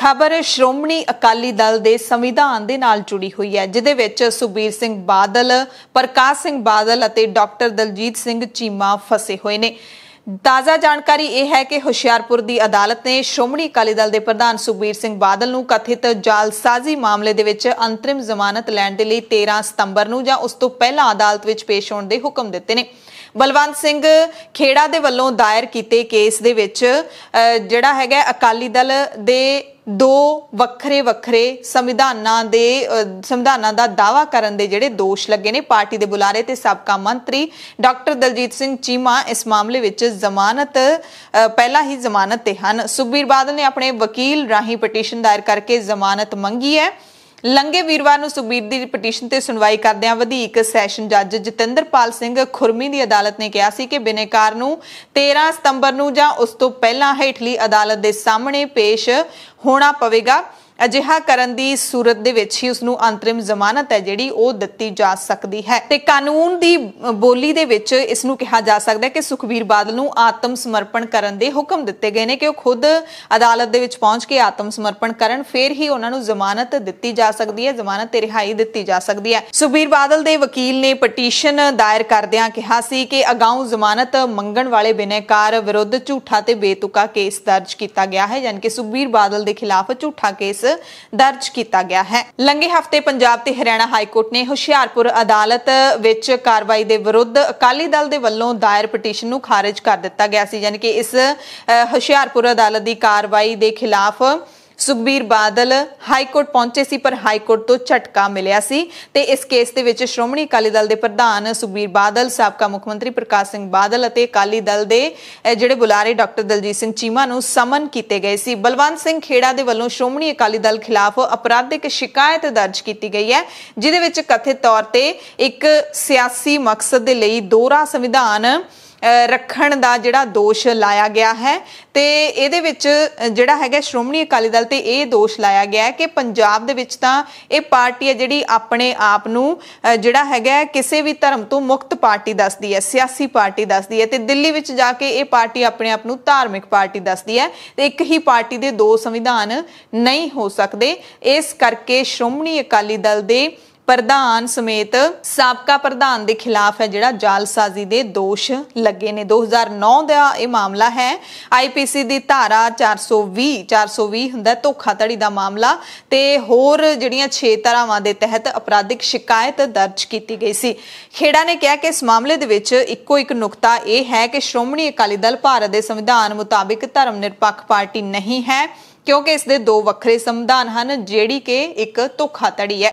ਖਬਰ ਸ਼੍ਰੋਮਣੀ ਅਕਾਲੀ ਦਲ ਦੇ ਸੰਵਿਧਾਨ ਦੇ ਨਾਲ ਜੁੜੀ ਹੋਈ ਹੈ ਜਿਦੇ ਵਿੱਚ ਸੁਬੀਰ ਸਿੰਘ ਬਾਦਲ, ਪ੍ਰਕਾਸ਼ ਸਿੰਘ ਬਾਦਲ ਅਤੇ ਡਾਕਟਰ ਦਲਜੀਤ ਸਿੰਘ ਚੀਮਾ ਫਸੇ ਹੋਏ ਨੇ। ਤਾਜ਼ਾ ਜਾਣਕਾਰੀ ਇਹ ਹੈ ਕਿ ਹੁਸ਼ਿਆਰਪੁਰ ਦੀ ਅਦਾਲਤ ਨੇ ਸ਼੍ਰੋਮਣੀ ਅਕਾਲੀ ਦਲ ਦੇ ਪ੍ਰਧਾਨ ਸੁਬੀਰ ਸਿੰਘ ਬਾਦਲ ਨੂੰ ਕਥਿਤ ਜਾਲਸਾਜ਼ੀ ਮਾਮਲੇ ਦੇ ਵਿੱਚ ਅੰਤਰਿਮ ਜ਼ਮਾਨਤ ਲੈਣ ਦੇ ਲਈ 13 ਸਤੰਬਰ ਨੂੰ ਜਾਂ ਉਸ ਤੋਂ ਪਹਿਲਾਂ ਅਦਾਲਤ ਵਿੱਚ ਪੇਸ਼ ਹੋਣ ਦੇ ਹੁਕਮ ਦਿੱਤੇ ਨੇ ਬਲਵੰਤ ਸਿੰਘ ਖੇੜਾ ਦੇ ਵੱਲੋਂ ਦਾਇਰ ਕੀਤੇ ਕੇਸ ਦੇ ਵਿੱਚ ਜਿਹੜਾ ਹੈਗਾ ਅਕਾਲੀ ਦਲ ਦੇ ਦੋ ਵੱਖਰੇ ਵੱਖਰੇ ਸੰਵਿਧਾਨਾਂ ਦੇ ਸੰਵਿਧਾਨਾਂ ਦਾ ਦਾਵਾ ਕਰਨ ਦੇ ਜਿਹੜੇ ਦੋਸ਼ ਲੱਗੇ ਨੇ ਪਾਰਟੀ ਦੇ ਬੁਲਾਰੇ ਤੇ ਸਾਬਕਾ ਮੰਤਰੀ ਡਾਕਟਰ ਦਲਜੀਤ ਸਿੰਘ ਚੀਮਾ ਇਸ ਮਾਮਲੇ ਵਿੱਚ ਜ਼ਮਾਨਤ ਪਹਿਲਾਂ ਹੀ ਜ਼ਮਾਨਤ ਤੇ ਹਨ ਸੁਖਬੀਰ ਬਾਦਲ ਨੇ ਆਪਣੇ ਵਕੀਲ ਰਾਹੀਂ ਪਟੀਸ਼ਨ ਦਾਇਰ ਕਰਕੇ ਜ਼ਮਾਨਤ ਮੰਗੀ ਹੈ ਲੰਗੇ ਵੀਰਵਾਰ ਨੂੰ ਸੁਖਬੀਰ ਦੀ ਪਟੀਸ਼ਨ ਤੇ ਸੁਣਵਾਈ ਕਰਦਿਆਂ ਵਧੀਕ ਸੈਸ਼ਨ ਜੱਜ ਜਤਿੰਦਰਪਾਲ ਸਿੰਘ ਖੁਰਮੀ ਦੀ ਅਦਾਲਤ ਨੇ ਕਿਹਾ ਸੀ ਕਿ ਬਿਨੇਕਾਰ ਨੂੰ 13 ਸਤੰਬਰ ਨੂੰ ਜਾਂ ਉਸ ਤੋਂ ਪਹਿਲਾਂ ਹੇਠਲੀ ਅਦਾਲਤ ਦੇ ਸਾਹਮਣੇ ਪੇਸ਼ ਹੋਣਾ ਪਵੇਗਾ ਅਜਿਹਾ ਕਰਨ ਦੀ ਸੂਰਤ ਦੇ ਵਿੱਚ ਹੀ ਉਸ ਨੂੰ ਅੰਤਰਿਮ ਜ਼ਮਾਨਤ ਹੈ ਜਿਹੜੀ ਉਹ ਦਿੱਤੀ ਜਾ ਸਕਦੀ ਹੈ ਤੇ ਕਾਨੂੰਨ ਦੀ ਬੋਲੀ ਦੇ ਵਿੱਚ ਇਸ ਨੂੰ ਕਿਹਾ ਜਾ ਸਕਦਾ ਹੈ ਕਿ ਸੁਖਵੀਰ ਬਾਦਲ ਨੂੰ ਆਤਮ ਸਮਰਪਣ ਕਰਨ ਦੇ ਹੁਕਮ ਦਿੱਤੇ ਗਏ ਨੇ ਕਿ ਉਹ ਖੁਦ ਅਦਾਲਤ ਦੇ ਵਿੱਚ ਪਹੁੰਚ ਕੇ ਆਤਮ ਸਮਰਪਣ ਕਰਨ ਫਿਰ ਹੀ ਉਹਨਾਂ ਨੂੰ ਜ਼ਮਾਨਤ ਦਿੱਤੀ ਜਾ ਸਕਦੀ ਹੈ ਜ਼ਮਾਨਤ ਤੇ ਰਿਹਾਈ ਦਿੱਤੀ ਜਾ ਸਕਦੀ ਹੈ ਸੁਖਵੀਰ ਬਾਦਲ ਦੇ ਵਕੀਲ ਨੇ ਪਟੀਸ਼ਨ ਦਾਇਰ ਕਰਦਿਆਂ ਕਿਹਾ ਸੀ ਕਿ ਅਗਾਊਂ ਜ਼ਮਾਨਤ ਮੰਗਣ ਵਾਲੇ ਬਿਨੈਕਾਰ ਵਿਰੁੱਧ ਝੂਠਾ ਤੇ ਬੇਤੁਕਾ ਕੇਸ ਦਰਜ ਕੀਤਾ ਗਿਆ ਹੈ ਯਾਨਕਿ ਸੁਖਵੀਰ ਬਾਦਲ ਦੇ ਖਿਲਾਫ ਝੂਠਾ ਕੇਸ ਦਰਜ ਕੀਤਾ ਗਿਆ ਹੈ ਲੰਗੇ ਹਫਤੇ ਪੰਜਾਬ ਤੇ ਹਰਿਆਣਾ ਹਾਈ ਕੋਰਟ ਨੇ ਹੁਸ਼ਿਆਰਪੁਰ ਅਦਾਲਤ ਵਿੱਚ ਕਾਰਵਾਈ ਦੇ ਵਿਰੁੱਧ ਅਕਾਲੀ ਦਲ ਦੇ ਵੱਲੋਂ ਦਾਇਰ ਪਟੀਸ਼ਨ ਨੂੰ ਖਾਰਜ ਕਰ ਦਿੱਤਾ ਗਿਆ ਸੀ ਯਾਨੀ ਕਿ ਇਸ ਹੁਸ਼ਿਆਰਪੁਰ ਅਦਾਲਤ ਦੀ ਕਾਰਵਾਈ ਦੇ ਖਿਲਾਫ ਸੁਖਬੀਰ ਬਾਦਲ ਹਾਈ ਕੋਰਟ ਪਹੁੰਚੇ ਸੀ ਪਰ ਹਾਈ ਕੋਰਟ ਤੋਂ ਝਟਕਾ ਮਿਲਿਆ ਸੀ ਤੇ ਇਸ ਕੇਸ ਦੇ ਵਿੱਚ ਸ਼੍ਰੋਮਣੀ ਅਕਾਲੀ ਦਲ ਦੇ ਪ੍ਰਧਾਨ ਸੁਖਬੀਰ ਬਾਦਲ ਸਾਬਕਾ ਮੁੱਖ ਮੰਤਰੀ ਪ੍ਰਕਾਸ਼ ਸਿੰਘ ਬਾਦਲ ਅਤੇ ਅਕਾਲੀ ਦਲ ਦੇ ਜਿਹੜੇ ਬੁਲਾਰੇ ਡਾਕਟਰ ਦਲਜੀਤ ਸਿੰਘ ਚੀਮਾ ਨੂੰ ਸਮਨ ਕੀਤੇ ਗਏ ਸੀ ਬਲਵੰਤ ਸਿੰਘ ਖੇੜਾ ਦੇ ਵੱਲੋਂ ਸ਼੍ਰੋਮਣੀ ਅਕਾਲੀ ਦਲ ਖਿਲਾਫ ਅਪਰਾਧਿਕ ਸ਼ਿਕਾਇਤ ਦਰਜ ਕੀਤੀ ਗਈ ਹੈ ਜਿਹਦੇ ਵਿੱਚ ਕਥਿਤ ਤੌਰ ਤੇ ਇੱਕ ਸਿਆਸੀ ਮਕਸਦ ਦੇ ਲਈ ਦੋਹਰਾ ਸੰਵਿਧਾਨ ਰੱਖਣ ਦਾ ਜਿਹੜਾ ਦੋਸ਼ ਲਾਇਆ ਗਿਆ ਹੈ ਤੇ ਇਹਦੇ ਵਿੱਚ ਜਿਹੜਾ ਹੈਗਾ ਸ਼੍ਰੋਮਣੀ ਅਕਾਲੀ ਦਲ ਤੇ ਇਹ ਦੋਸ਼ ਲਾਇਆ ਗਿਆ ਹੈ ਕਿ ਪੰਜਾਬ ਦੇ ਵਿੱਚ ਤਾਂ ਇਹ ਪਾਰਟੀ ਹੈ ਜਿਹੜੀ ਆਪਣੇ ਆਪ ਨੂੰ ਜਿਹੜਾ ਹੈਗਾ ਕਿਸੇ ਵੀ ਧਰਮ ਤੋਂ ਮੁਕਤ ਪਾਰਟੀ ਦੱਸਦੀ ਹੈ ਸਿਆਸੀ ਪਾਰਟੀ ਦੱਸਦੀ ਹੈ ਤੇ ਦਿੱਲੀ ਵਿੱਚ ਜਾ ਕੇ ਇਹ ਪਾਰਟੀ ਆਪਣੇ ਆਪ ਨੂੰ ਧਾਰਮਿਕ ਪਾਰਟੀ ਦੱਸਦੀ ਹੈ ਤੇ ਇੱਕ ਹੀ ਪਾਰਟੀ ਦੇ ਦੋ ਸੰਵਿਧਾਨ ਨਹੀਂ ਹੋ ਸਕਦੇ ਇਸ ਕਰਕੇ ਸ਼੍ਰੋਮਣੀ ਅਕਾਲੀ ਦਲ ਦੇ ਪ੍ਰਧਾਨ ਸਮੇਤ ਸਾਬਕਾ ਪ੍ਰਧਾਨ ਦੇ ਖਿਲਾਫ ਹੈ ਜਿਹੜਾ ਜਾਲਸਾਜ਼ੀ ਦੇ ਦੋਸ਼ ਲੱਗੇ ਨੇ 2009 ਦਾ ਇਹ ਮਾਮਲਾ ਹੈ ਆਈਪੀਸੀ ਦੀ ਧਾਰਾ 420 420 ਹੁੰਦਾ ਧੋਖਾਧੜੀ ਦਾ ਮਾਮਲਾ ਤੇ ਹੋਰ ਜਿਹੜੀਆਂ 6 ਧਾਰਾਵਾਂ ਦੇ ਤਹਿਤ ਅਪਰਾਧਿਕ ਸ਼ਿਕਾਇਤ ਦਰਜ ਕੀਤੀ ਗਈ ਸੀ ਖੇੜਾ ਨੇ ਕਿਹਾ ਕਿ ਇਸ ਮਾਮਲੇ ਦੇ ਵਿੱਚ ਇੱਕੋ ਇੱਕ ਨੁਕਤਾ ਇਹ ਹੈ ਕਿ ਸ਼੍ਰੋਮਣੀ ਅਕਾਲੀ ਦਲ ਭਾਰਤ ਦੇ ਸੰਵਿਧਾਨ ਮੁਤਾਬਿਕ ਧਰਮ ਨਿਰਪੱਖ ਪਾਰਟੀ ਨਹੀਂ ਹੈ ਕਿਉਂਕਿ ਇਸ ਦੇ ਦੋ ਵੱਖਰੇ ਸੰਵਿਧਾਨ ਹਨ ਜਿਹੜੀ ਕਿ ਇੱਕ ਧੋਖਾਧੜੀ ਹੈ